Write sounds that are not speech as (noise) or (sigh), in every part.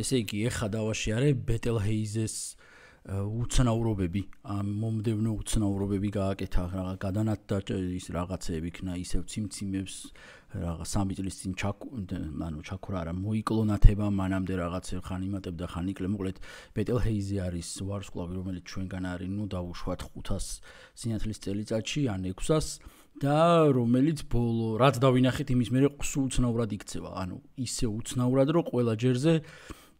ესე იგი ეხა დავაში არის ბეტელჰეიზეს უცნაურობები, ამ მომდევნო უცნაურობები გააკეთა რაღა გადანათდა ის რაღაცეები იქნა ისევ ციმციმებს რაღა სამი წლის წინ ჩაკ ანუ ჩაქურა არა მოიკლონათება მანამდე რაღაც ხან იმატებდა ხან იკლემ უყლეთ ბეტელჰეიზი არის ვარსკვლავი რომელიც ჩვენგან არის ნუ დაუშვათ 500 სინათლის წელიწადში ან 600 და რომელიც ბოლო რაც დავინახეთ იმის მერე უცნაურად იქცევა ანუ ისე უცნაურად რომ ყველა ჯერზე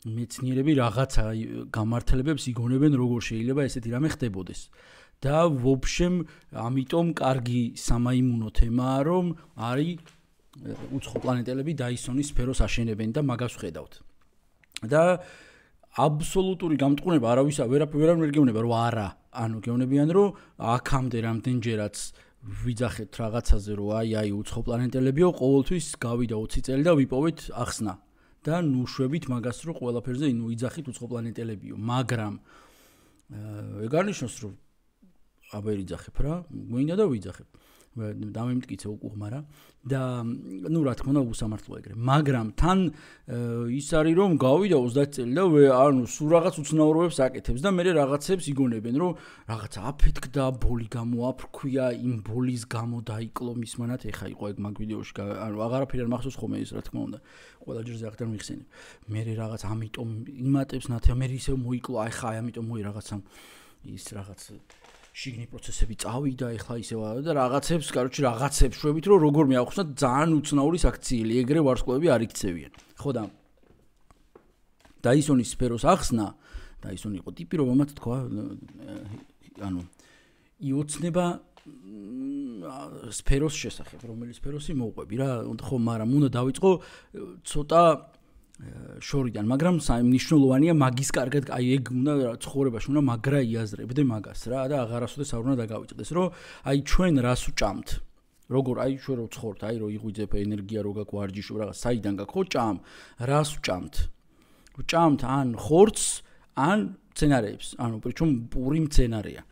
მეცნიერები რაღაცა გამართლებებს იგონებენ როგორ შეიძლება ესეთი რამე ხდებოდეს და ვобщем ამიტომ კარგი სამაიმუნო თემაა რომ არის უცხო პლანეტელები დაისონის სფეროს აშენებენ და მაგას ხედავთ და აბსოლუტური გამტყუნება არავის ვერაფერ ვერ მერგეუნება რომ არა ანუ გეუნებიან რომ აქამდე რამდენჯერაც ვიძახეთ რაღაცაზე რომ აი აი უცხო პლანეტელებიო ყოველთვის გავიდა 20 წელი და ვიპოვეთ ახსნა და ნუშვებით მაგას რომ ყველაფერზე ინუ ვიძახეთ უცხო პლანეტელებიო მაგრამ ეგარნიშნოს რომ აბერიძახებ რა გვინდა და ვიძახებ დამემტკიცე უკუღ, მაგრამ და ну, რა თქმა უნდა, უსამართლოა ეგრე. მაგრამ თან ის არის რომ გავიდა 30 წელი და ანუ სულ რაღაც უცნაურობებს აკეთებს და მე რაღაცებს იგონებენ, რომ რაღაც აფეთკდა, ბოლი გამოაფრქვია, იმ ბოლის გამო დაიკლო მის მანათ, ეხა იყო ეგ მაგ ვიდეოში, ანუ აღარაფერი არ მახსოვს ხოლმე ის, რა თქმა უნდა. ყველა ჯერზე ახლა მიხსენებ. მე რაღაც ამიტომ იმატებს ნათია, მე ისევ მოიკლო, აი ხა, ამიტომ მოი რაღაცა ის რაღაც შიგნი პროცესები წავიდა ეხლა ისევა და რაღაცებს, короче, რაღაცებს შვებით, რომ როგორ მეახსნათ ძალიან უცნაური საქციელი, ეგრე ვარსკვლავები არ იქცევიან. ხო და დაისონის სფეროს ახსნა, დაისონი იყო ტიპი, რომელმაც თქვა ანუ იოცნება სფეროს შესახებ, რომელი სფეროსი მოუყვები რა, ხო, მაგრამ უნდა დავიწყო ცოტა შორიდან, მაგრამ მნიშვნელოვანია მაგის კარგად, აი ეგ უნდა ცხოვრებაში უნდა მაგრა იაზრებდე მაგას რა და აღარასოდეს არ უნდა დაგავიჭდეს, რომ აი ჩვენ რას ვჭამთ? როგორ აი ჩვენ რო ვცხოვრთ, აი რო იღვიძებ ენერგია, რო გაგვარჯიშო, რაღაც საიდან გაქვს ხო ჭამ? რას ვჭამთ? ვჭამთ ან ხორცს, ან მცენარეებს, ანუ პრიჩომ პური მცენარეა.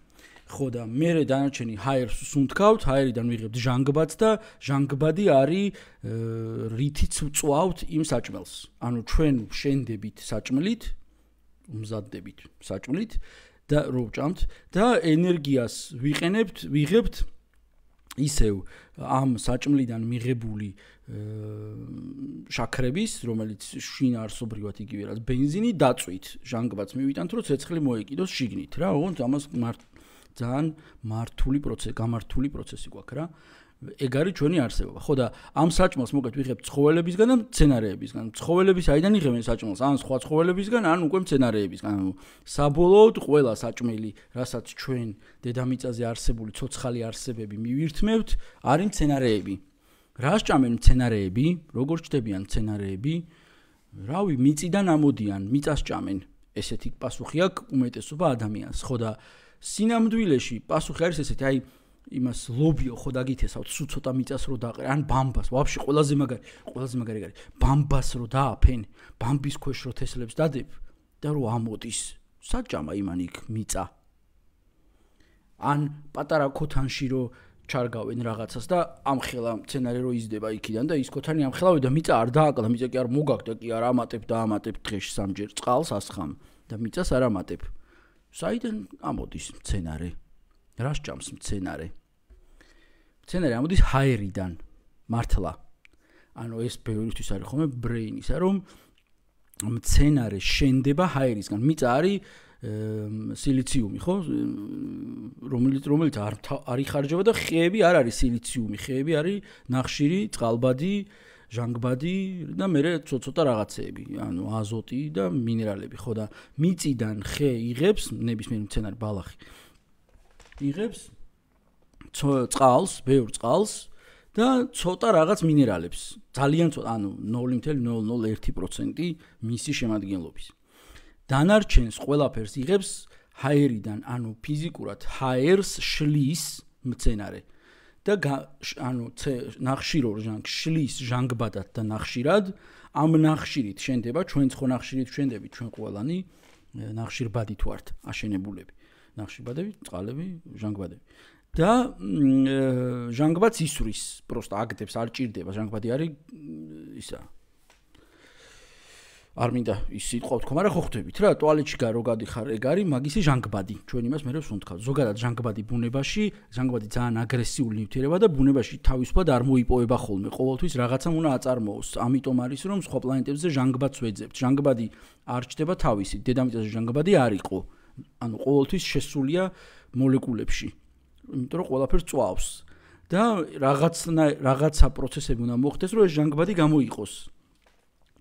ხო და მე დანარჩენი ჰაიერს სუნთქავთ, ჰაიერიდან ვიღებთ ჟანგბადს და ჟანგბადი არის რითიც წვავთ იმ საჭმელს. ანუ ჩვენ შენდებით საჭმლით, მზადდებით საჭმლით და რო ვჭამთ და ენერგიას ვიყენებთ, ვიღებთ ისევ ამ საჭმლიდან მიღებული შაქრების, რომელიც შინ არსობრივად იგივე რაც ბენზინი დაწვით. ჟანგბადს მივიტანთ, რომ ცეცხლი მოეკიდოს შიგნით, რა, ოღონდ ამას მარტო ძალიან მართული პროცესი, გამართული პროცესი გვაქვს რა. ეგ არის ჩვენი არსებობა. ხო და ამ საჭმელს მოკეთ ვიღებ ცხოველებისგან და მცენარეებისგან. ცხოველების აიდან იღებენ საჭმელს, ან სხვა ცხოველებისგან, ან უკვე მცენარეებისგან. ანუ საბოლოოდ ყველა საჭმელი, რასაც ჩვენ დედამიწაზე არსებული ცოცხალი არსებები მივირთმევთ, არის მცენარეები. რა სჭამენ მცენარეები? როგორ ჩდებიან მცენარეები? რავი, მიწიდან ამოდიან, მიწას ჭამენ. ესეთი პასუხი აქვს უმეტესობა ადამიანს. ხო და სინამდვილეში პასუხი არის ესეთი, აი იმას ლობიო ხო დაგითესავთ, სუ ცოტა მიწას რო დაყრე, ან ბამბას, ვაფშე ყველაზე მაგარი, ყველაზე მაგარი არის. ბამბას რო დააფენ, ბამბის ქვეშ რო თესლებს დადებ და რო ამოდის, საჭამა იმან იქ მიწა. ან პატარა ქოთანში რო ჩარგავენ რაღაცას და ამხელა მცენარე რო იზდება იქიდან და ის ქოთანი ამხელავე და მიწა არ დააკლა, მიწა კი არ მოგაკდა, კი არ ამატებ და ამატებ დღეში სამჯერ წყალს ასხამ და მიწას არ ამატებ. საიდან ამოდის მცენარე? რა სჭამს მცენარე? მცენარე ამოდის ჰაერიდან. მართლა. ანუ ეს ბევრითვის არის ხოლმე ბრეინისა, რომ მცენარე შენდება ჰაერისგან. მიწა არის სილიციუმი ხო რომელიც რომელიც არ არის ხარჯება და ხეები არ არის სილიციუმი ხეები არის ნახშირი, წყალბადი, ჟანგბადი და მე ცოტა რაღაცეები, ანუ აზოტი და მინერალები, ხო და მიწიდან ხე იღებს, ნებისმიერ მცენარე ბალახი იღებს წყალს, ბევრ წყალს და ცოტა რაღაც მინერალებს. ძალიან ცოტა, ანუ 0.001% მისი შემადგენლობის. დანარჩენს ყველაფერს იღებს ჰაერიდან, ანუ ფიზიკურად ჰაერს შლის მცენარე. და ანუ ნახშირო ჟანგშლის ჟანგბადად და ნახშირად ამ ნახშირით შენდება ჩვენ ხო ნახშირით შენდები ჩვენ ყველანი ნახშირბადით ვართ აშენებულები ნახშირბადები წყალები ჟანგბადები და ჟანგბადს ისვრის პროსტო აგდებს არ ჭირდება ჟანგბადი არის ისა არ მინდა ის იყო თქო, მაგრამ ხო ხვდებით რა, ტუალეტში გარო გადიხარ, ეგ არის მაგისი ჟანგბადი. ჩვენ იმას მეერე ვსუნთქავ. ზოგადად ჟანგბადი ბუნებაში, ჟანგბადი ძალიან აგრესიული ნივთიერება და ბუნებაში თავისუფლად არ მოიპოვება ხოლმე. ყოველთვის რაღაცამ უნდა აწარმოოს. ამიტომ არის რომ სხვა პლანეტებზე ჟანგბადს ვეძებთ. ჟანგბადი არ ჩდება თავისი. დედამიწაზე ჟანგბადი არ იყო. ანუ ყოველთვის შესულია მოლეკულებში. იმიტომ რომ ყველაფერს წვავს. და რაღაცა რაღაცა პროცესები უნდა მოხდეს, რომ ეს ჟანგბადი გამოიყოს.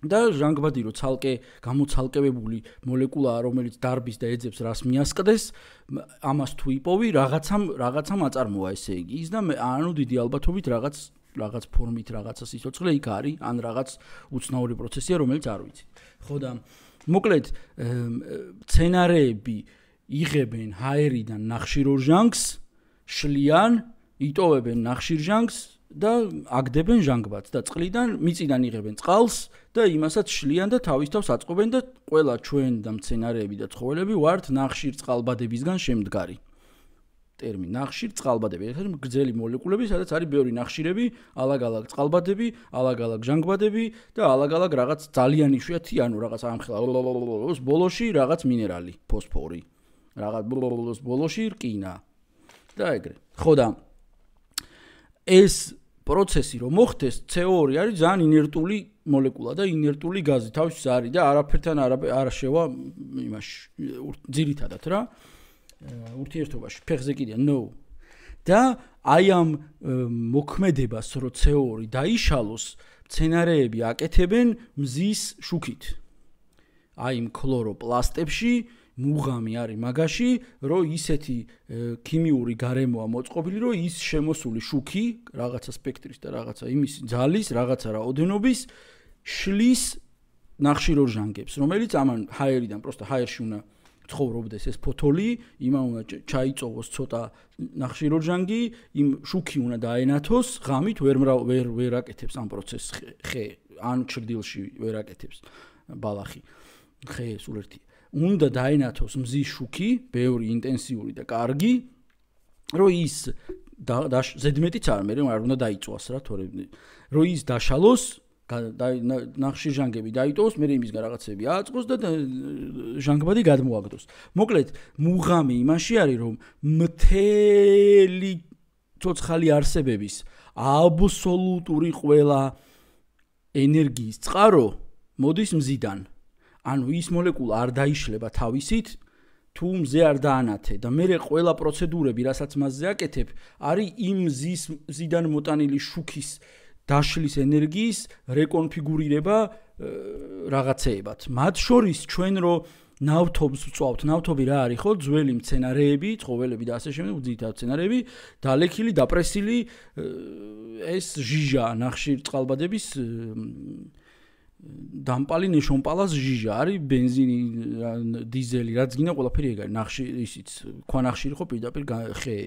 და ჟანგბადი რო ცალკე გამოცალკებული მოლეკულა რომელიც დარბის და ეძებს რას მიასკდეს ამას თუ იპოვი რაღაცამ რაღაცამ აწარმოა ესე იგი ის და ანუ დიდი ალბათობით რაღაც რაღაც ფორმით რაღაცა სიცოცხლე იქ არის ან რაღაც უცნაური პროცესია რომელიც არ ვიცი ხო და მოკლედ სცენარეები იღებენ ჰაერიდან ნახშირორჟანგს შლიან იტოვებენ ნახშირჟანგს და აგდებენ ჟანგბადს და წყლიდან მიწიდან იღებენ წყალს და იმასაც შლიან და თავისთავად საწყობენ და ყველა ჩვენ და მცენარეები და ცხოველები ვართ ნახშირწყალბადებისგან შემდგარი. ტერმინი ნახშირწყალბადები, ეს არის გრძელი მოლეკულები, სადაც არის ბევრი ნახშირები, ალაგ-ალაგ წყალბადები, ალაგ-ალაგ ჟანგბადები და ალაგ-ალაგ რაღაც ძალიან იშვიათი, ანუ რაღაც ამხელა ბოლოში რაღაც მინერალი, ფოსფორი. რაღაც ბოლოში რკინა. და ეგრე. ხო და ეს პროცესი რომ მოხდეს CO2 არის ძალიან ინერტული მოლეკულა და ინერტული გაზი თავში არის და არაფერთან არ არ შევა იმაში ძირითადად რა ურთიერთობაში ფეხზე კიდია ნო და აი ამ მოქმედებას რო CO2 დაიშალოს მცენარეები აკეთებენ მზის შუქით აი იმ ქლოროპლასტებში მუღამი არის მაგაში რომ ისეთი ქიმიური გარემოა მოწყობილი რომ ის შემოსული შუქი რაღაცა სპექტრის და რაღაცა იმის ძალის რაღაცა რაოდენობის შლის ნახშიროჟანგებს, რომელიც ამან ჰაერიდან პროსტა ჰაერში უნდა ცხოვრობდეს ეს ფოთოლი, იმან უნდა ჩაიწოვოს ცოტა ნახშიროჟანგი, იმ შუქი უნდა დაენათოს, ღამით ვერ ვერ ვერაკეთებს ამ პროცესს ხე, ან ჭრდილში ვერაკეთებს ბალახი. ხე, სულ ერთი. უნდა დაენათოს მზის შუქი, ბევრი ინტენსიური და კარგი, რომ ის და ზედმეტიც არ მე რომ არ უნდა დაიწვას რა თორემ რომ ის დაშალოს ნახში ჟანგები დაიტოვოს, მე იმისგან რაღაცები ააწყოს და ჟანგბადი გადმოაგდოს. მოკლედ, მუღამი იმაში არის, რომ მთელი ცოცხალი არსებების აბსოლუტური ყველა ენერგიის წყარო მოდის მზიდან. ანუ ის მოლეკულა არ დაიშლება თავისით თუ მზე არ დაანათე და მე ყველა პროცედურები, რასაც მასზე აკეთებ, არის იმ მზის ზიდან მოტანილი შუქის დაშლის ენერგიის რეკონფიგურირება რაღაცეებად. მათ შორის ჩვენ რო ნავთობს წვავთ, ნავთობი რა არის ხო? ძველი მცენარეები, ცხოველები და ასე შემდეგ, უძითავ მცენარეები, დალექილი, დაპრესილი ეს ჟიჟა, ნახშირწყალბადების დამპალი ნეშონპალას ჟიჟა არის, ბენზინი, დიზელი, რაც გინდა, ყველაფერი ეგ არის, ნახში ისიც, ქვანახშირი ხო პირდაპირ ხეე.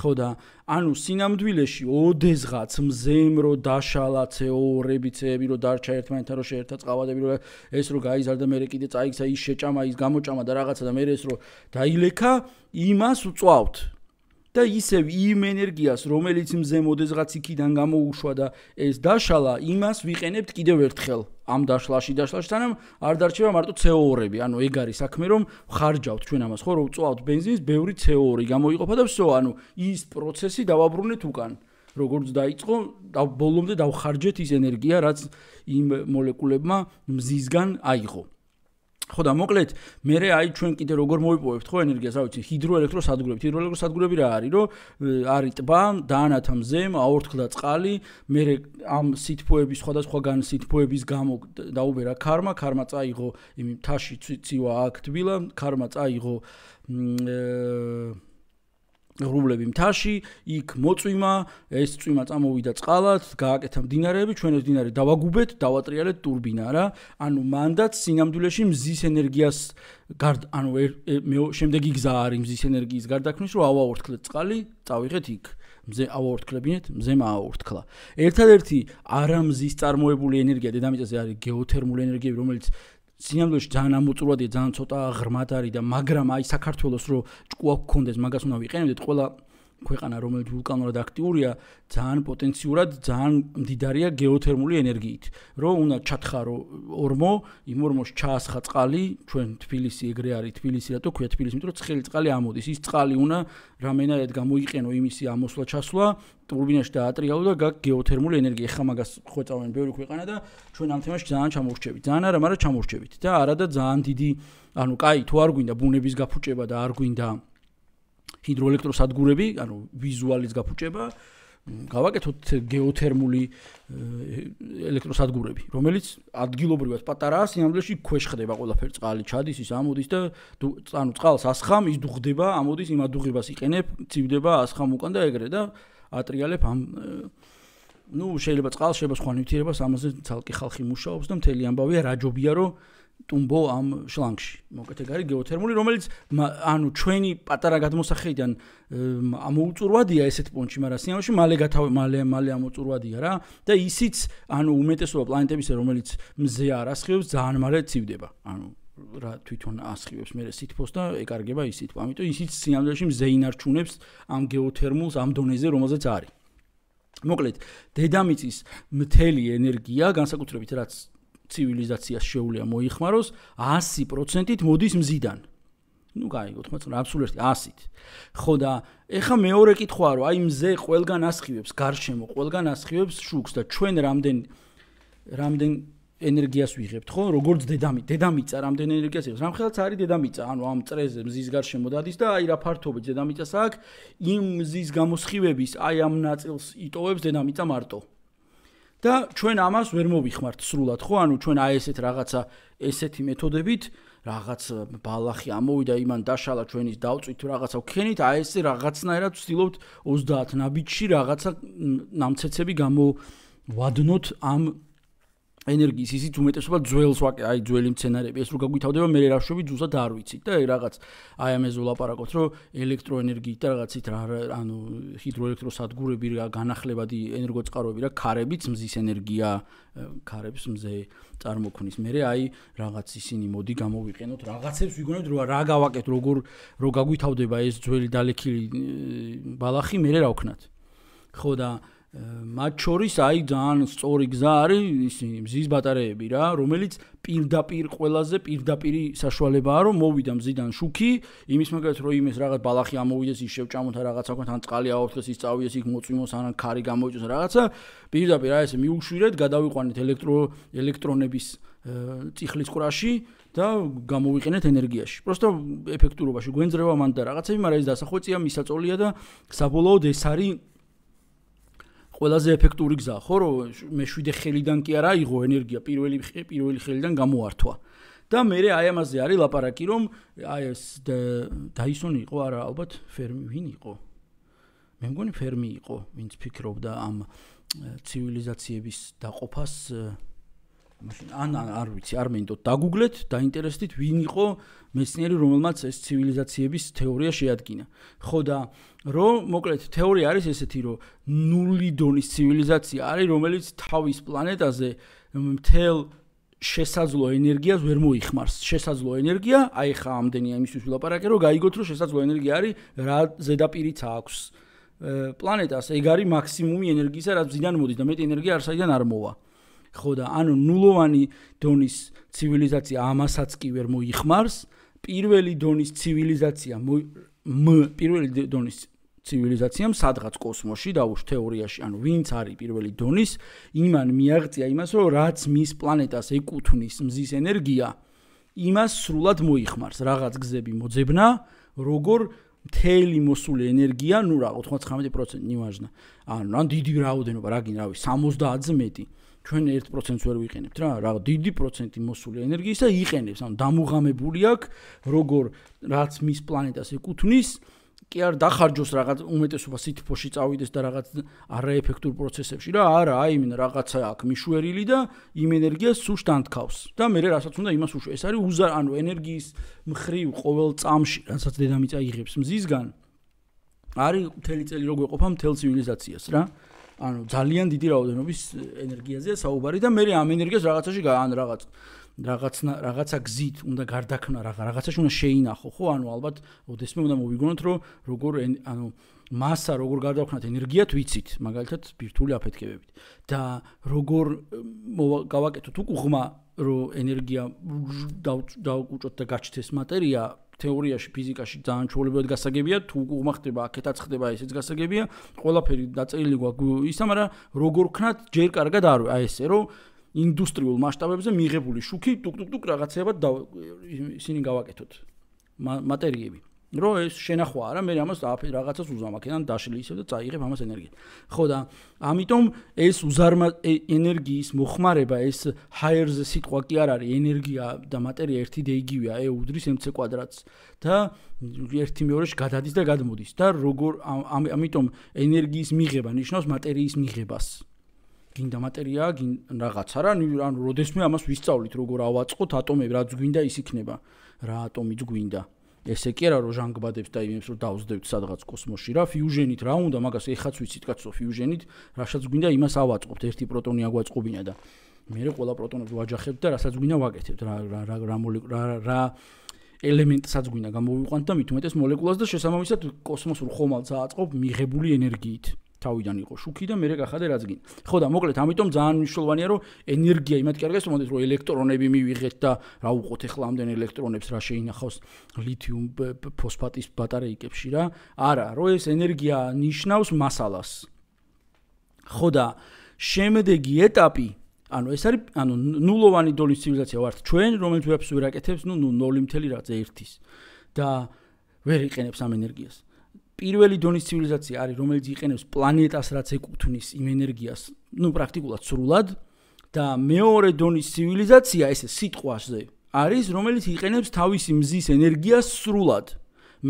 ხო და ანუ სინამდვილეში ოდესღაც მზემ რო დაშალაცე ორებიცეები რო დარჩა ერთმანეთთან რო შეერთა წყავადები რო ეს რო გაიზარდა მე რეკიდე წაიქცა ის შეჭამა ის გამოჭამა და რაღაცა და მე ეს რო დაილექა იმას უწვავთ და ისევ იმ ენერგიას, რომელიც მზე მოდესღაც იქიდან გამოუშვა და ეს დაშალა, იმას ვიყენებთ კიდევ ერთხელ. ამ დაშლაში დაშლასთან არ დარჩება მარტო CO2-ები, ანუ ეგ არის საქმე, რომ ხარჯავთ ჩვენ ამას, ხო, რომ წვავთ бенზინს, ბევრი CO2 გამოიყოფა და всё, ანუ ის პროცესი დავაბრუნეთ უკან. როგორც დაიწყო, ბოლომდე დავხარჯეთ ის ენერგია, რაც იმ მოლეკულებმა მზისგან აიღო. ხო და მოკლედ მე რე აი ჩვენ კიდე როგორ მოიპოვებთ ხო ენერგიას, რა ვიცი, ჰიდროელექტროსადგურები, ჰიდროელექტროსადგურები რა არის, რომ არის ტბა, დაანათა მზე, აორთქლა წყალი, მე რე ამ სითფოების სხვადასხვაგან სითფოების გამო დაუბერა ქარმა, ქარმა წაიღო იმ თაში ცივა აქ თბილა, ქარმა წაიღო მ რუბლები მთაში, იქ მოწვიმა, ეს წვიმა წამოვიდა წყალად, გააკეთა მდინარეები, ჩვენ ეს მდინარე დავაგუბეთ, დავატრიალეთ турბინა რა. ანუ მანდაც სინამდვილეში მზის ენერგიას გარდ ანუ მე შემდეგი გზა არის მზის ენერგიის გარდაქმნის, რომ ავაორთქლეთ წყალი, წავიღეთ იქ. მზე ავაორთქლებინეთ, მზემა ავაორთქლა. ერთადერთი არამზის წარმოებული ენერგია დედამიწაზე არის გეოთერმული ენერგია, რომელიც სინამდვილეში ძალიან ამოწურვადია ძალიან ცოტა ღრმად არის და მაგრამ აი საქართველოს რო ჭკუა გქონდეს მაგას უნდა ვიყენებდეთ ყველა ქვეყანა რომელიც ვულკანურად აქტიურია ძალიან პოტენციურად ძალიან მდიდარია გეოთერმული ენერგიით რომ უნდა ჩათხარო ორმო იმ ორმოში ჩაასხა წყალი ჩვენ თბილისი ეგრე არის თბილისი რატო ქვია თბილისი იმიტომ რომ ცხელი წყალი ამოდის ის წყალი უნდა რამენად გამოიყენო იმისი ამოსვლა ჩასვლა ტურბინაში დაატრიალო და გაქ გეოთერმული ენერგია ხა მაგას ხვეწავენ ბევრი ქვეყანა და ჩვენ ამ თემაში ძალიან ჩამორჩებით ძალიან არა მაგრამ ჩამორჩებით და არადა ძალიან დიდი ანუ კაი თუ არ გვინდა ბუნების გაფუჭება და არ გვინდა ჰიდროელექტროსადგურები, ანუ ვიზუალის გაფუჭება, გავაკეთოთ გეოთერმული ელექტროსადგურები, რომელიც ადგილობრივად პატარაა, სიამდვილეში ქვეშხდება ყველაფერი წყალი ჩადის, ის ამოდის და ანუ წყალს ასხამ, ის დუღდება, ამოდის იმ ადუღებას იყენებ, ცივდება ასხამ უკან და ეგრე და ატრიალებ ამ ну შეიძლება წყალს შეება სხვა ნივთიერებას ამაზე ძალკი ხალხი მუშაობს და მთელი ამბავია რაჯობია რომ ტუმბო ამ შლანგში მოკეთეგ არის გეოთერმული რომელიც ანუ ჩვენი პატარა გადმოსახედიდან ამოუწურვადია ესეთ პონჩი მაგრამ სიამოვნებაში მალე მალე მალე ამოუწურვადია რა და ისიც ანუ უმეტესობა პლანეტებისა რომელიც მზე არასხივებს ძალიან მალე ცივდება ანუ რა თვითონ ასხივებს მე სითფოს და ეკარგება ისიც ამიტომ ისიც სიამოვნებაში მზე ინარჩუნებს ამ გეოთერმულს ამ დონეზე რომელზეც არის მოკლედ დედამიწის მთელი ენერგია განსაკუთრებით რაც ცივილიზაციას შეუ ល ია მოიხმაროს 100%-ით მოდის მზიდან. ну гай 99 абсолютно 100-ით. ხო და ეხა მეორე კითხვაა რომ აი მზე ყველგან ასხივებს გარშემო ყველგან ასხივებს შუქს და ჩვენ რამდენ რამდენ ენერგიას ვიღებთ ხო როგორც დედამი დედამიწა რამდენ ენერგიას იღებს რამხელაც არის დედამიწა ანუ ამ წრეზე მზის გარშემო დადის და აი რა ფართობი დედამიწას აქვს იმ მზის გამოსხივების აი ამ ნაწილს იტოვებს დედამიწა მარტო და ჩვენ ამას ვერ მოвихმართ სრულად, ხო? ანუ ჩვენ აი ესეთ რაღაცა ესეთი მეთოდებით რაღაც ბალახი ამოვიდა იმან დაშალა ჩვენის დავწვით რაღაცა ვქენით, აი ესე რაღაცნაირად ვცდილობთ 30 ნაბიჯში რაღაცა ნამცეცები გამოვადნოთ ამ ენერგიის ისიც უმეტესობა ძველს ვაკე, აი ძველი მცენარეები ეს რო გაგვითავდება, მე რა შვები ზუსტად არ ვიცით და აი რაღაც აი ამეზე ვლაპარაკობთ, რომ ელექტროენერგიით და რაღაცით რა ანუ ჰიდროელექტროსადგურები რა განახლებადი ენერგოწყაროები რა ქარებიც მზის ენერგია ქარებს მზე წარმოქმნის. მე აი რაღაც ისინი მოდი გამოვიყენოთ, რაღაცებს ვიგონებთ რა რა გავაკეთ, როგორ რო გაგვითავდება ეს ძველი დალექილი ბალახი, მე რა ვქნათ. ხო და აა მათ შორის აი ძალიან სწორი გზა არის ისინი მზის ბატარეები რა რომელიც პირდაპირ ყველაზე პირდაპირი საშუალებაა რომ მოვიდა მზიდან შუქი იმის მაგალითად რომ იმეს რაღაც ბალახი ამოვიდეს ის შევჭამოთ რაღაცა თქვენ ან წყალი აოხდეს ის წავიდეს იქ მოწვიმოს ან ქარი გამოიწვიოს რაღაცა პირდაპირ აი ესე მიუშვირეთ გადავიყვანეთ ელექტრო ელექტრონების ციხლის ყრაში და გამოვიყენეთ ენერგიაში. Просто ეფექტურობაში გვენძრება მანდა რაღაცები, მაგრამ ეს დასახვეწია, მისაწოლია და საბოლოოდ ეს არის ყველაზე ეფექტური გზა ხო რომ მე შვიდე ხელიდან კი არა იღო ენერგია პირველი პირველი ხელიდან გამოართვა და მე რე აი ამაზე არის ლაპარაკი რომ აი ეს დაისონი იყო არა ალბათ ფერმი ვინ იყო მე მგონი ფერმი იყო ვინც ფიქრობდა ამ ცივილიზაციების დაყოფას ან არ ვიცი, არ მინდო დაგუგლეთ, დაინტერესდით, ვინ იყო მეცნიერი, რომელმაც ეს ცივილიზაციების თეორია შეადგინა. ხო და რომ მოკლედ თეორია არის ესეთი, რომ ნული დონის ცივილიზაცია არის, რომელიც თავის პლანეტაზე მთელ შესაძლო ენერგიას ვერ მოიხმარს. შესაძლო ენერგია, აი ხა ამდენია იმისთვის ვილაპარაკე, რომ გაიგოთ, რომ შესაძლო ენერგია არის რა ზედაპირიც აქვს პლანეტას. ეგ არის მაქსიმუმი ენერგიისა, რაც ძიდან მოდის და მეტი ენერგია არ საიდან არ მოვა. ხო და ანუ ნულოვანი დონის ცივილიზაცია ამასაც კი ვერ მოიხმარს პირველი დონის ცივილიზაცია მ პირველი დონის ცივილიზაციამ სადღაც კოსმოსში დაუშ თეორიაში ანუ ვინც არის პირველი დონის იმან მიაღწია იმას რომ რაც მის პლანეტას ეკუთვნის მზის ენერგია იმას სრულად მოიხმარს რაღაც გზები მოძებნა როგორ მთელი მოსული ენერგია ნუ რა 99% ნიუაჟნა ანუ ან დიდი რაოდენობა რაგინ რავი 70-ზე მეტი ჩვენ 1%-ს ვერ ვიყენებთ რა, რა დიდი პროცენტი მოსული ენერგიისა იყენებს, ანუ დამუღამებული აქვს როგორ რაც მის პლანეტას ეკუთვნის, კი არ დახარჯოს რაღაც უმეტესობა სითფოში წავიდეს და რაღაც არაეფექტურ პროცესებში რა, არა, აი იმენ რაღაცა აქვს მიშვერილი და იმ ენერგიას სულ შთანთქავს და მე რასაც უნდა იმას უშვი, ეს არის უზარ, ანუ ენერგიის მხრივ ყოველ წამში, რასაც დედამიწა იღებს მზისგან არის მთელი წელი როგვეყოფა მთელ ცივილიზაციას რა. ანუ ძალიან დიდი რაოდენობის ენერგიაზეა საუბარი და მე ამ ენერგიას რაღაცაში ან რაღაც რაღაცა რაღაცა გზით უნდა გარდაქმნა რაღა რაღაცაში უნდა შეინახო ხო ანუ ალბათ ოდესმე უნდა მოვიგონოთ რომ როგორ ანუ მასა როგორ გარდაქმნათ ენერგიათ ვიცით მაგალითად ბირთული აფეთქებებით და როგორ გავაკეთოთ უკუღმა რომ ენერგია დაუკუჭოთ და გაჩთეს მატერია თეორიაში ფიზიკაში ძალიან ჩვეულებრივად გასაგებია თუ უღმა ხდება აქეთაც ხდება ესეც გასაგებია ყველაფერი დაწერილი გვაქვს ისა მაგრამ როგორ ხნათ ჯერ კარგად არ ვე აი ესე რომ ინდუსტრიულ მასშტაბებზე მიღებული შუქი ტუკ ტუკ ტუკ რაღაცებად ისინი გავაკეთოთ მატერიები რომ ეს შენახვა არა, მე ამას დააფი რაღაცას უზამაკენან დაშლი ისევ და წაიღებ ამას ენერგია. ხო და ამიტომ ეს უზარმა ენერგიის მოხმარება, ეს higher-ზე სიტყვა კი არ არის, ენერგია და მატერია ერთი და იგივეა, e უდრის mc კვადრატს და ერთი მეორეში გადადის და გადმოდის და როგორ ამიტომ ენერგიის მიღება ნიშნავს მატერიის მიღებას. გინდა მატერია, გინ რაღაცა რა, ანუ როდესმე ამას ვისწავლით, როგორ ავაწყოთ ატომები, რაც გვინდა ის იქნება, რა ატომიც გვინდა. ესე კი არა რომ ჟანგბადებს და იმებს რომ დაუძდებთ სადღაც კოსმოსში რა ფიუჟენით რა უნდა მაგას ეხაც ვიცით კაცო ფიუჟენით რაშაც გვინდა იმას ავაწყობთ ერთი პროტონი აგვაწყობინა და მე რა ყველა პროტონებს ვაჯახებ და რასაც გვინდა ვაკეთებ რა რა რა რა რა ელემენტსაც გვინდა გამოვიყვანთ და მით უმეტეს მოლეკულას და შესაბამისად კოსმოსურ ხომალდს ააწყობ მიღებული ენერგიით თავიდან იყო შუქი და მე რა გახადე რაც გინ. ხო და მოკლედ ამიტომ ძალიან მნიშვნელოვანია რომ ენერგია იმად კარგავს რომ მოდით რომ ელექტრონები მივიღეთ და რა უყოთ ახლა ამდენ ელექტრონებს რა შეინახავს ლითიუმ ფოსფატის ბატარეიკებში რა. არა, რომ ეს ენერგია ნიშნავს მასალას. ხო და შემდეგი ეტაპი ანუ ეს არის ანუ ნულოვანი დონის ცივილიზაცია ვართ ჩვენ რომელიც ვეფს ვერაკეთებს ნუ ნული მთელი რაღაც ერთის და ვერ იყენებს ამ ენერგიას პირველი დონის ცივილიზაცია არის რომელიც იყენებს პლანეტას რაც ეკუთვნის იმ ენერგიას ну პრაქტიკულად სრულად და მეორე დონის ცივილიზაცია ესე სიტყვაზე არის რომელიც იყენებს თავისი მზის ენერგიას სრულად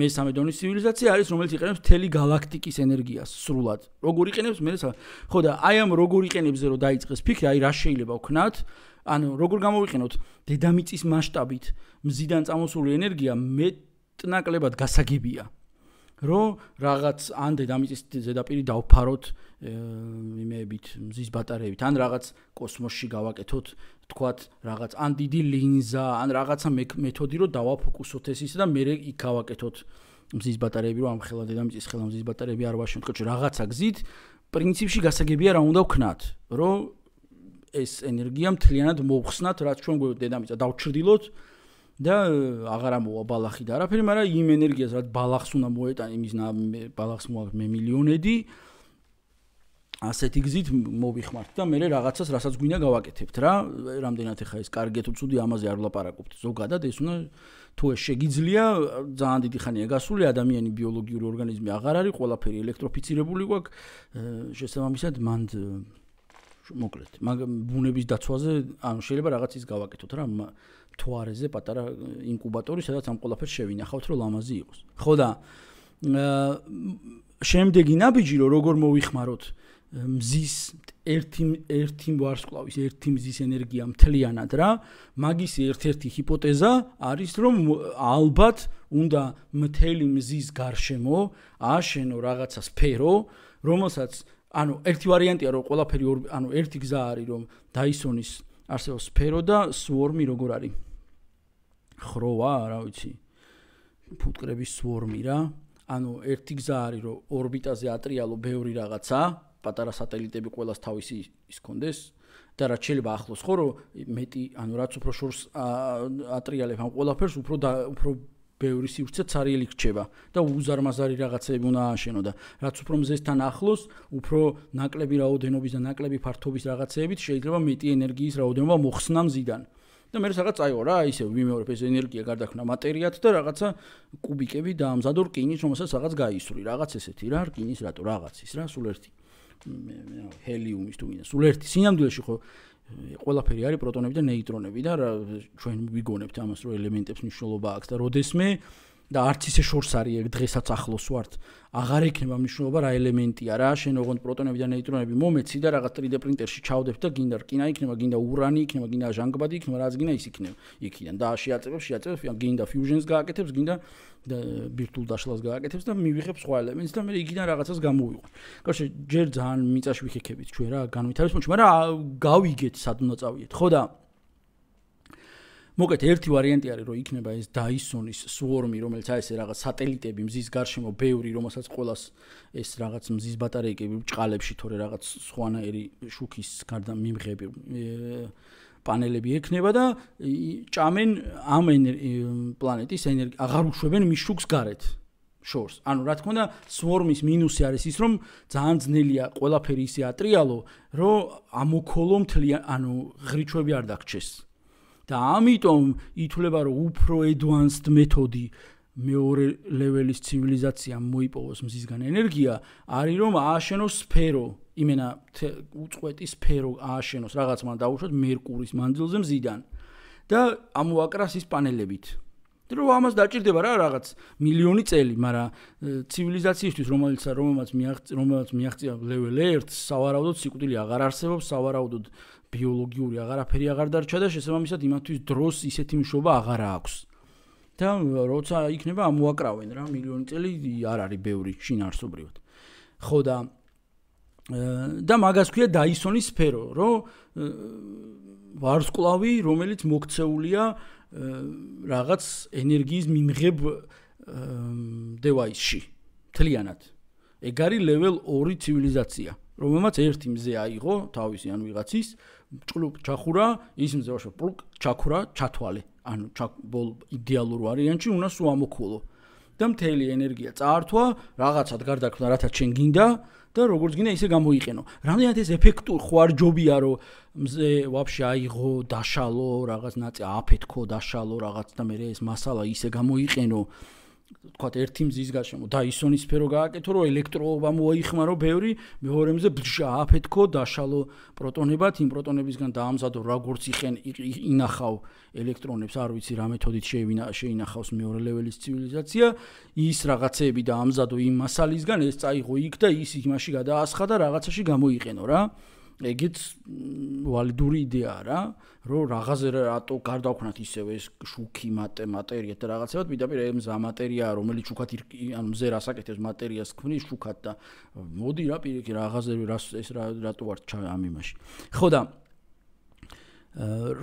მესამე დონის ცივილიზაცია არის რომელიც იყენებს მთელი galaktikis ენერგიას სრულად როგორი იყენებს მე ხო და აი ამ როგორი იყენებს ზე რომ დაიწყეს ფიქრი აი რა შეიძლება ვქნათ ანუ როგორ გამოვიყენოთ დედამიწის მასშტაბით მზიდან წამოსული ენერგია მეტნაკლებად გასაგებია რომ რაღაც ან დედამიწის ზედაპირი დავფაროთ იმეებით მზის ბატარეებით ან რაღაც კოსმოსში გავაკეთოთ თქვათ რაღაც ან დიდი ლინზა ან რაღაცა მეთოდი რომ დავაფოკუსოთ ეს ისე და მე იქ გავაკეთოთ მზის ბატარეები რომ ამ ხელა დედამიწის ხელა მზის ბატარეები არ ვარ შემთხვევაში რაღაცა გზით პრინციპში გასაგებია რა უნდა ვქნათ რომ ეს ენერგია მთლიანად მოხსნათ რაც ჩვენ გვერდ დედამიწა დავჭრდილოთ და э, აღარა მოაბალახი და არაფერი, მაგრამ იმ ენერგიას რაც ბალახს უნდა მოეტანა, იმის ბალახს მოაქვს მე მილიონედი. ასეთი გზით მოвихმართ და მე რაღაცას რასაც გვინა გავაკეთებთ რა. რამდენად ეხა ეს კარგია თუ ცუდი, ამაზე არ ვლაპარაკობთ. ზოგადად ეს უნდა თუ ეს შეგიძლია, ძალიან დიდი ხანია გასული ადამიანის ბიოლოგიური ორგანიზმი აღარ არის, ყველაფერი ელექტროფიცირებული გვაქვს. შესაბამისად მანდ э, მოკლედ, მაგრამ ბუნების დაცვაზე, ანუ შეიძლება რაღაც ის გავაკეთოთ რა, თوارეზე პატარა э, ინკუბატორი, სადაც ამ ყველაფერს შევინახავთ, რომ ლამაზი იყოს. ხო და э, შემდეგი ნაბიჯი რომ როგორ მოвихმაროთ э, მზის ერთი ერთი ვარსკვლავის ერთი მზის ენერგია მთლიანად რა მაგის ერთ-ერთი ჰიპოთეზა არის რომ ალბათ უნდა მთელი მზის გარშემო აშენო რაღაცა სფერო რომელსაც ანუ ერთი ვარიანტია რომ ყველაფერი ანუ ერთი გზა არის რომ დაისონის არსებობს სფერო და სვორმი როგორ არის ხროვა, რა ვიცი. ფუტკრების სვორმი რა. ანუ ერთი გზა არის რომ ორბიტაზე ატრიალო ბევრი რაღაცა, პატარა სატელიტები ყოველას თავისი ის კონდეს და რაც შეიძლება ახლოს ხო რომ მეტი, ანუ რაც უფრო შორს ატრიალებ ამ ყველაფერს, უფრო და უფრო ბევრი სივრცე цаრიელი ხდება და უზარმაზარი რაღაცები უნდა აშენო და რაც უფრო მზესთან ახლოს, უფრო ნაკლები რაოდენობის და ნაკლები ფართობის რაღაცებით შეიძლება მეტი ენერგიის რაოდენობა მოხსნა მზიდან. და მე რაღაც წაიო რა, ისე ვიმეორებ ეს ენერგია გარდაქმნა მატერიად და რაღაცა კუბიკები დაამზადო რკინის, რომელსაც რაღაც გაისვრი, რაღაც ესეთი რა, რკინის რატო რაღაცის რა, სულ ერთი ჰელიუმის თუ ვინაა, სულ ერთი. სინამდვილეში ხო ყველაფერი არის პროტონები და ნეიტრონები და ჩვენ ვიგონებთ ამას რომ ელემენტებს მნიშვნელობა აქვს და როდესმე და არც ისე შორს არის ეგ დღესაც ახლოს ვართ. აღარ ექნება მნიშვნელობა რა ელემენტია რა, შენ ოღონდ პროტონები და ნეიტრონები მომეცი და რაღაც 3D პრინტერში ჩავდებ და გინდა რკინა იქნება, გინდა ურანი იქნება, გინდა ჟანგბადი იქნება, რაც გინდა ის იქნება. იქიდან და შეაწებებს, შეაწებებს, გინდა ფიუჟენს გააკეთებს, გინდა ბირთულ დაშლას გააკეთებს და მივიღებს სხვა ელემენტს და მე იქიდან რაღაცას გამოვიყვან. გარშე ჯერ ძალიან მიწაში ვიხექებით ჩვენ რა, განვითარებს მომჩ, მაგრამ გავიგეთ სად უნდა წავიდეთ. ხო და მოკეთ ერთი ვარიანტი არის რომ იქნება ეს დაისონის სუორმი რომელიც აი ესე რაღაც სატელიტები მზის გარშემო ბევრი რომელსაც ყოველას ეს რაღაც მზის ბატარეიკები ბჭყალებში თორე რაღაც სხვანაირი შუქის გარდა მიმღები პანელები ექნება და ჭამენ ამ პლანეტის ენერგი აღარ უშვებენ მის შუქს გარეთ შორს. ანუ რა თქმა უნდა, სვორმის მინუსი არის ის, რომ ძალიან ძნელია ყველაფერი ისე ატრიალო, რომ ამოქოლო მთლიან, ანუ ღრიჩვები არ დაგჭეს. და ამიტომ ითולה რომ უფრო advanced მეთოდი მეორე level-ის ცივილიზაციამ მოიპოვოს მზისგან ენერგია, არის რომ ააშენოს სფერო, იმენა უწყვეტი სფერო ააშენოს რაღაც მან დაუშვათ მერკურის მანძილზე მზიდან და ამოაკრას ის პანელებით. დრო ამას დაჭirdება რა რაღაც მილიონი წელი, მაგრამ ცივილიზაციისთვის რომელიც რომელიც მიაღწია რომელიც მიაღწია level 1, სავარაუდოდ სიკვდილი აღარ არსებობს, სავარაუდოდ ბიოლოგიური აღარაფერი აღარ დარჩა და შესაბამისად იმათთვის დროს ისეთი მშობა აღარ აქვს. და როცა იქნება ამოაკრავენ რა, მილიონი წელი არ არის ბევრი შინ არსობრივად. ხო და და მაგას ქვია დაისონის სფერო, რომ ვარსკვლავი, რომელიც მოქცეულია რაღაც ენერგიის მიმღებ დევაისში, მთლიანად. ეგ არის level 2 ცივილიზაცია, რომელმაც ერთი მზე აიღო თავისი ან ვიღაცის ჭლუპ ჩახურა, ის მზე ვაშო პლუკ ჩახურა, ჩათვალე. ანუ ჩაბოლ იდეალურ ვარიანტში უნდა სუამოქულო. და მთელი ენერგია წაართვა, რაღაცად გარდაქმნა რათა ჩვენ გინდა და როგორც გინდა ისე გამოიყენო. რამდენად ეს ეფექტურ ხوارჯობია რომ მზე ვაფშე აიღო, დაშალო, რაღაც ნაწი აფეთქო, დაშალო რაღაც და მე ეს მასალა ისე გამოიყენო. თქვა ერთი მზის გაშემო და ისონისფერო გააკეთო რომ ელექტროობა მოიხმარო ბევრი მეორემზე ბჟა აფეთქო დაშალო პროტონებად იმ პროტონებისგან დაამზადო როგორც იყენ ინახავ ელექტრონებს არ ვიცი რა მეთოდით შეინა შეინახავს მეორე ლეველის ცივილიზაცია ის რაღაცეები დაამზადო იმ მასალისგან ეს წაიღო იქ და ის იმაში გადაასხა და რაღაცაში გამოიყენო რა ეგეც ვალიდური იდეაა რა, რომ რაღაზე რატო გარდავქნათ ისევე ეს შუქი მატერია და რაღაცებად, პირდაპირ ეს მატერიაა, რომელიც შუქად ანუ მზე რასაკეთებს მატერიას ქმნის შუქად და მოდი რა პირიქით რაღაზე რას ეს რატო ვარ ჩა ამ იმაში. ხო და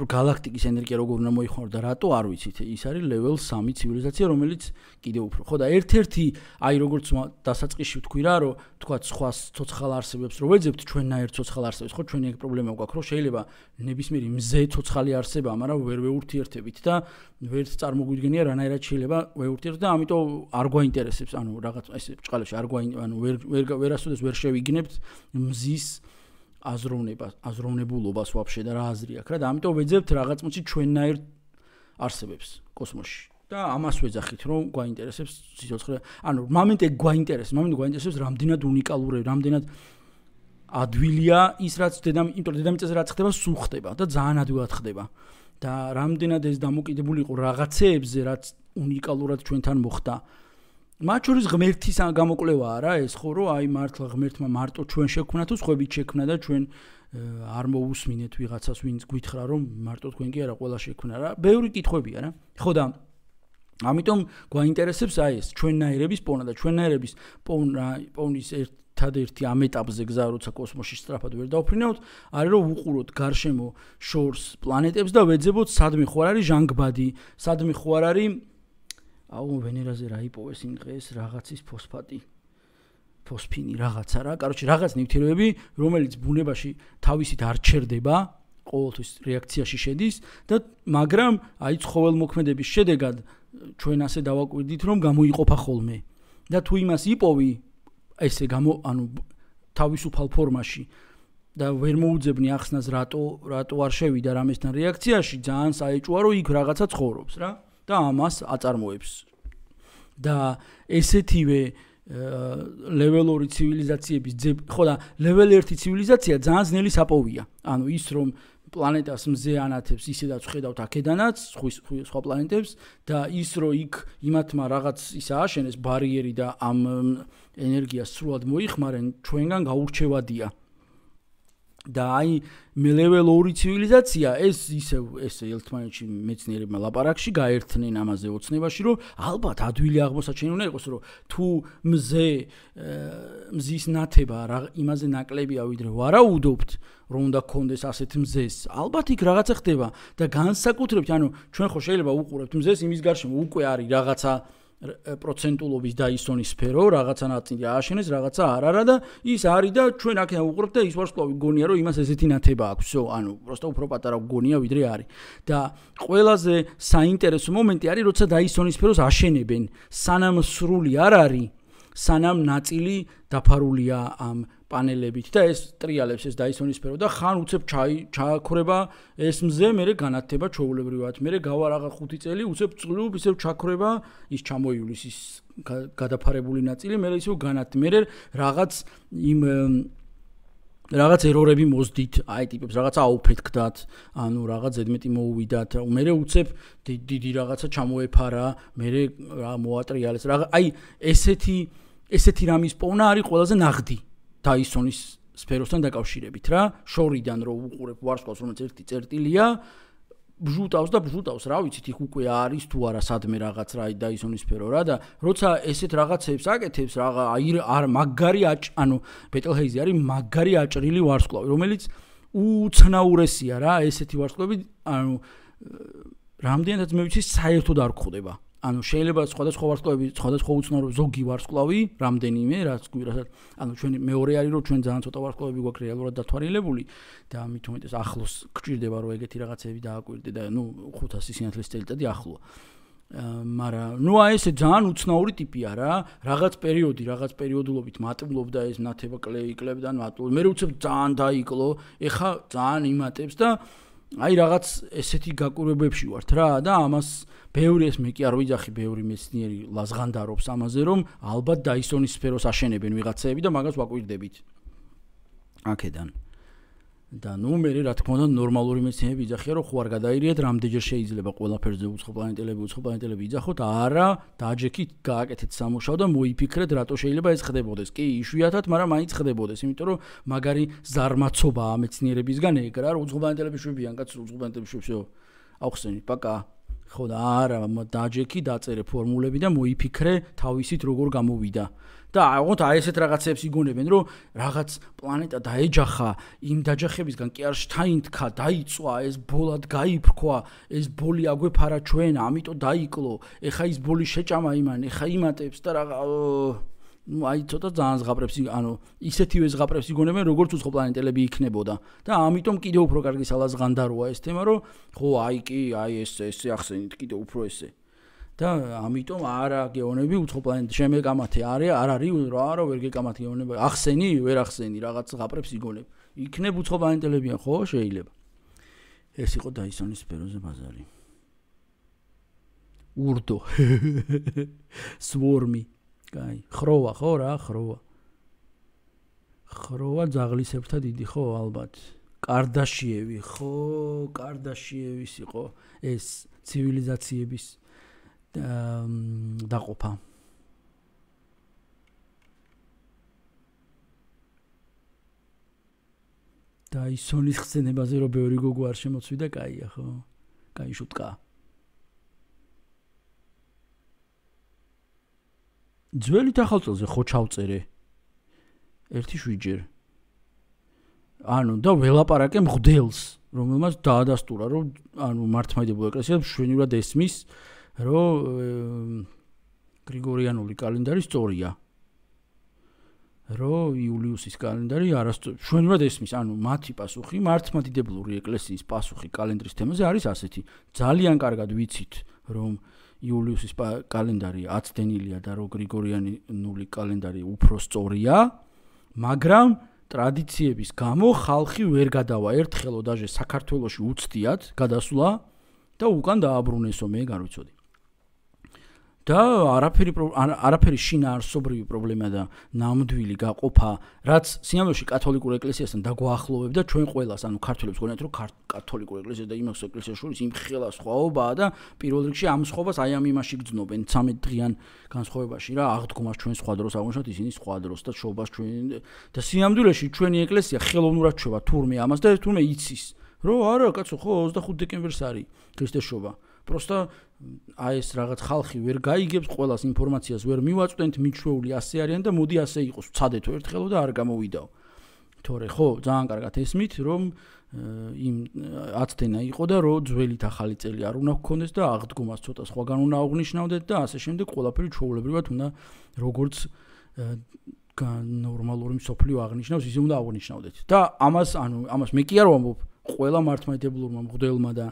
galaktikis energia როგორ უნდა მოიხმარო და rato არ ვიცით ის არის level 3 ცივილიზაცია რომელიც კიდე უფრო ხო და ერთ-ერთი აი როგორც დასაწყისში ვთქვი რა რომ თქვა სხვა ცოცხალ არსებებს რომ ეძებთ ჩვენ ნაერ ცოცხალ არსებს ხო ჩვენი ეგ პრობლემა გვაქვს რომ შეიძლება ნებისმიერი მზე ცოცხალი არსება მაგრამ ვერ ვეურთიერთებით და ვერ წარმოგვიდგენია რანაირად შეიძლება ვეურთიერთ და ამიტომ არ გვაინტერესებს ანუ რაღაც ეს ბჭყალებში არ გვაინ ანუ ვერ ვერასოდეს ვერ შევიგნებთ მზის აზროვნებას, აზროვნებულობას ვაფშე და რა აზრი აქვს რა და ამიტომ ვეძებთ რაღაც მოცი ჩვენნაირ არსებებს კოსმოსში და ამას ვეძახით რომ გვაინტერესებს სიცოცხლე ანუ მომენტი გვაინტერესებს მომენტი გვაინტერესებს რამდენად უნიკალური რამდენად ადვილია ის რაც დედამ იმიტომ დედამიწაზე რაც ხდება სულ ხდება და ძალიან ადვილად ხდება და რამდენად ეს დამოკიდებული იყო რაღაცეებზე რაც უნიკალურად ჩვენთან მოხდა მათ შორის ღმერთის გამოკლევა არა ეს ხო რომ აი მართლა ღმერთმა მარტო ჩვენ შექმნა თუ ხუბი შექმნა და ჩვენ არ მოусმინეთ ვიღაცას ვინც გითხრა რომ მარტო თქვენ კი არა ყველა შექმნა რა ბევრი კითხვებია რა ხო და ამიტომ გვაინტერესებს აი ეს ჩვენნაირების პონა და ჩვენნაირების პონა პონის ერთ თად ერთი ამ ეტაპზე გზა როცა კოსმოსში სტრაფად ვერ დაופრინავთ, არის რომ უყუროთ გარშემო შორს პლანეტებს და ვეძებოთ სადმე ხوار არის ჟანგბადი, სადმე ხوار არის აუ ვენერაზე რა იპოვეს იმ დღეს რაღაცის ფოსფატი ფოსფინი რაღაცა რა კაროჩი რაღაც ნივთიერებები რომელიც ბუნებაში თავისით არ ჩერდება ყოველთვის რეაქციაში შედის და მაგრამ აი ცხოველმოქმედების შედეგად ჩვენ ასე დავაკვირდით რომ გამოიყოფა ხოლმე და თუ იმას იპოვი ესე გამო ანუ თავისუფალ ფორმაში და ვერ მოუძებნი ახსნას რატო რატო არ შევიდა რამესთან რეაქციაში ძალიან საეჭვო რომ იქ რაღაცა ცხოვრობს რა და ამას აწარმოებს. და ესეთივე level 2 ცივილიზაციების ძე ხო და level 1 ცივილიზაცია ძალიან ძნელი საპოვია. ანუ ის რომ პლანეტას მზე ანათებს, ისედაც ხედავთ აქედანაც, სხვა პლანეტებს და ის რომ იქ იმათმა რაღაც ისა აშენეს ბარიერი და ამ ენერგიას სრულად მოიხმარენ, ჩვენგან გაურჩევადია. და აი მელეველ ორი ცივილიზაცია ეს ისე ეს ერთმანეთში მეცნიერებმა ლაპარაკში გაერთნენ ამაზე ოცნებაში რომ ალბათ ადვილი აღმოსაჩენი უნდა იყოს რომ თუ მზე მზის ნათება იმაზე ნაკლებია ვიდრე ვარაუდობთ რომ უნდა გქონდეს ასეთ მზეს ალბათ იქ რაღაცა ხდება და განსაკუთრებით ანუ ჩვენ ხო შეიძლება უყურებთ მზეს იმის გარშემო უკვე არის რაღაცა პროცენტულობის დაისონის სფერო, რაღაცა ნაწილი აშენეს, რაღაცა არ არა და ის არის და ჩვენ აქ დავუყურებ და ის ვარსკვლავი გონია რომ იმას ესეთი ნათება აქვს. ვсё, ანუ просто უფრო პატარა გონია ვიდრე არის. და ყველაზე საინტერესო მომენტი არის, როცა დაისონის სფეროს აშენებენ, სანამ სრული არ არის, სანამ ნაწილი დაფარულია ამ პანელებით და ეს ტრიალებს ეს დაისონისფერო და ხან უცებ ჩაი ჩააქრება ეს მზე მერე განათება ჩაულებრივად მერე გავარ აღარ ხუთი წელი უცებ წლუბ ისევ ჩაქრება ის ჩამოივლის ის გადაფარებული ნაწილი მერე ისევ განათ მერე რაღაც იმ რაღაც ერორები მოსდით აი ტიპებს რაღაც აუფეთქდათ ანუ რაღაც ზედმეტი მოუვიდათ მერე უცებ დიდი რაღაცა ჩამოეფარა მერე რა მოატრიალეს რაღაც აი ესეთი ესეთი რამის პოვნა არის ყველაზე ნაღდი დაისონის სფეროსთან დაკავშირებით რა შორიდან რომ უყურებ ვარსკვლავს რომელიც ერთი წერტილია ბჟუტავს და ბჟუტავს რა ვიცით იქ უკვე არის თუ არა სადმე რაღაც რა დაისონის სფერო რა და როცა ესეთ რაღაცებს აკეთებს რაღა აი არ მაგარი ანუ ბეტელჰეიზი არის მაგარი აჭრილი ვარსკვლავი რომელიც უცნაურესია რა ესეთი ვარსკვლავი ანუ რამდენადაც მე ვიცი საერთოდ არ გხვდება ანუ შეიძლება სხვადასხვა ვარსკვლავები, სხვადასხვა უცნაურობა ზოგი ვარსკვლავი, რამდენიმე, რაც რასაც ანუ ჩვენი მეორე არის, რომ ჩვენ ძალიან ცოტა ვარსკვლავები გვაქვს რეალურად დათვალიერებული და ამით უმეტეს ახლოს გჭირდება რომ ეგეთი რაღაცები დააკვირდე და ნუ 500 სინათლის წელიწადი ახლოა. მაგრამ ნუ აი ესე ძალიან უცნაური ტიპია რა. რაღაც პერიოდი, რაღაც პერიოდულობით მატულობდა ეს ნათება კლეი კლებდან მატულობ. მე როცა ძალიან დაიკლო, ეხა ძალიან იმატებს და აი რაღაც ესეთი გაკურებებში ვართ რა და ამას ბევრი ეს მე კი არ ვიძახი ბევრი მეცნიერი ლაზღანდარობს ამაზე რომ ალბათ დაისონის სფეროს აშენებენ ვიღაცეები და მაგას ვაკვირდებით აქედან და ნუ მე რა თქმა უნდა ნორმალური მეცნიერები იძახიან რომ ხო არ გადაირიათ რამდენჯერ შეიძლება ყველაფერზე უცხო პლანეტელები უცხო პლანეტელები იძახოთ არა დააჯექით გააკეთეთ სამუშაო და მოიფიქრეთ რატო შეიძლება ეს ხდებოდეს კი იშვიათად მაგრამ მაინც ხდებოდეს იმიტომ რომ მაგარი ზარმაცობაა მეცნიერებისგან ეგ რა უცხო პლანეტელები შვებიან კაცო უცხო პლანეტები შვებს ო ახსენი პაკა ხო და არა დააჯექი დაწერე ფორმულები და მოიფიქრე თავისით როგორ გამოვიდა და აღოთ აი ესეთ რაღაცებს იგონებენ, რომ რაღაც პლანეტა დაეჯახა, იმ დაჯახებისგან კი არ შთაინთქა, დაიწვა, ეს ბოლად გაიფრქვა, ეს ბოლი აგვეფარა ჩვენ, ამიტომ დაიკლო, ეხა ის ბოლი შეჭამა იმან, ეხა იმატებს და რაღა ну ай ცოტა ძალიან ზღაპრებს ანუ ისეთივე ზღაპრებს იგონებენ როგორც უცხო პლანეტელები იქნებოდა და ამიტომ კიდე უფრო კარგი სალაზღანდაროა ეს თემა რომ ხო აი კი აი ეს ესე ახსენით კიდე უფრო ესე და ამიტომ არა გეონები უცხო პლანეტაზე შემეკამათე არის არ არის რა რა ვერ გეკამათ გეონები ახსენი ვერ ახსენი რაღაც გაპრებს იგონებ იქნებ უცხო პლანეტელებიან ხო შეიძლება ეს იყო დაისონის სფეროზე ბაზარი ურდო (laughs) სვორმი კაი ხროვა ხო რა ხროვა ხროვა ძაღლისებრთა დიდი ხო ალბათ კარდაშიევი ხო კარდაშიევის იყო ეს ცივილიზაციების დაყופה და ისონის ხსენებაზე რომ ბევრი გოგო არ შემოწვიდა, кайია ხო? кай შუტკა ძველი თახალწელზე ხო ჩავწერე ერთი შვიჯერ ანუ და ველაპარაკე მღდელს რომელმაც დაადასტურა რომ ანუ მართმადებულ ეკლესიას შვენივრად ესმის აა რომ გრიგორიანული კალენდარი სწორია. რომ იულიუსის კალენდარი არასწორია. ჩვენურად ესმის, ანუ მათი პასუხი, მართმადიდებლური ეკლესიის პასუხი კალენდრის თემაზე არის ასეთი. ძალიან კარგად ვიცით, რომ იულიუსის კალენდარი აცდენილია და რომ გრიგორიანული კალენდარი უფრო სწორია, მაგრამ ტრადიციების გამო ხალხი ვერ გადავა ერთხელო დაჟე საქართველოში უცდიათ გადასვლა და უკან დააბრუნეს ომე, განვიცოდეთ. და არაფერი არაფერი შინა არსობრივი პრობლემა და ნამდვილი გაყოფა, რაც სინამდვილეში კათოლიკურ ეკლესიასთან დაგვაახლოვებდა ჩვენ ყველას, ანუ ქართველებს გონათ რომ კათოლიკურ ეკლესია და იმას ეკლესია შორის იმ ხელა სხვაობაა და პირველ რიგში ამ სხვაობას აი ამ იმაში გძნობენ 13 დღიან განსხვავებაში რა, აღდგომას ჩვენ სხვა დროს აღმოჩნდა ისინი სხვა დროს და შობას ჩვენ და სინამდვილეში ჩვენი ეკლესია ხელოვნურად ჩובה თურმე ამას და თურმე იცის რო არა კაცო ხო 25 დეკემბერს არის ქრისტეშობა просто а ეს რაღაც ხალხი ვერ გაიგებს ყოველას ინფორმაციას ვერ მივაწვდენთ მიჩვეული ასე არიან და მოდი ასე იყოს ცადე თუ ერთხელო და არ გამოვიდაო თორე ხო ძალიან კარგად ესმით რომ იმ ათდენა იყო და რომ ძველით ახალი წელი არ უნდა გქონდეს და აღდგომას ცოტა სხვაგან უნდა აღნიშნავდეთ და ასე შემდეგ ყველაფერი ჩაულებრივად უნდა როგორც ნორმალური მსოფლიო აღნიშნავს ისე უნდა აღნიშნავდეთ და ამას ანუ ამას მე კი არ ვამბობ ყველა მართმადებლურმა მღვდელმა და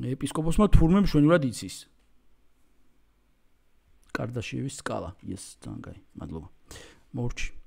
ეპისკოპოსმა თურმე მშვენივრად იცის. კარდაშიევის სკალა. ეს თან გაი. მადლობა. მორჩი.